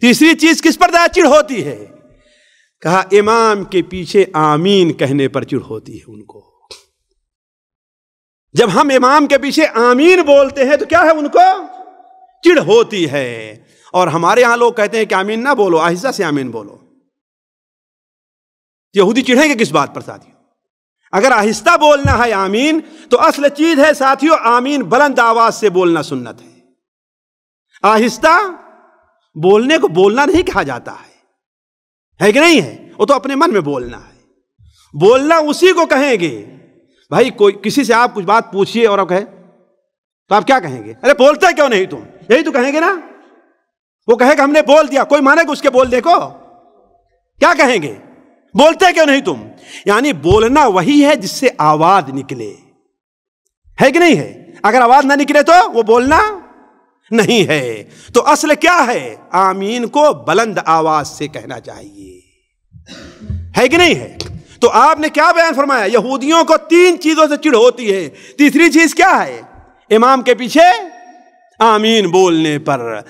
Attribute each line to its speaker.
Speaker 1: तीसरी चीज किस पर चिड़ होती है कहा इमाम के पीछे आमीन कहने पर चिड़ होती है उनको जब हम इमाम के पीछे आमीन बोलते हैं तो क्या है उनको चिड़ होती है और हमारे यहां लोग कहते हैं कि आमीन ना बोलो आहिस्ता से आमीन बोलो यहूदी चिढ़ेंगे किस बात पर साथियों अगर आहिस्ता बोलना है आमीन तो असल चीज है साथियों आमीन बुलंद आवाज से बोलना सुन्नत है आहिस्ता बोलने को बोलना नहीं कहा जाता है है कि नहीं है वो तो अपने मन में बोलना है बोलना उसी को कहेंगे भाई कोई किसी से आप कुछ बात पूछिए और कहे तो आप क्या कहेंगे अरे बोलते क्यों नहीं तुम यही तो कहेंगे ना वो कहेगा हमने बोल दिया कोई मानेगा उसके बोलने को क्या कहेंगे बोलते क्यों नहीं तुम यानी बोलना वही है जिससे आवाज निकले है कि नहीं है अगर आवाज ना निकले तो वो बोलना नहीं है तो असल क्या है आमीन को बुलंद आवाज से कहना चाहिए है कि नहीं है तो आपने क्या बयान फरमाया यहूदियों को तीन चीजों से चिड़ होती है तीसरी चीज क्या है इमाम के पीछे आमीन बोलने पर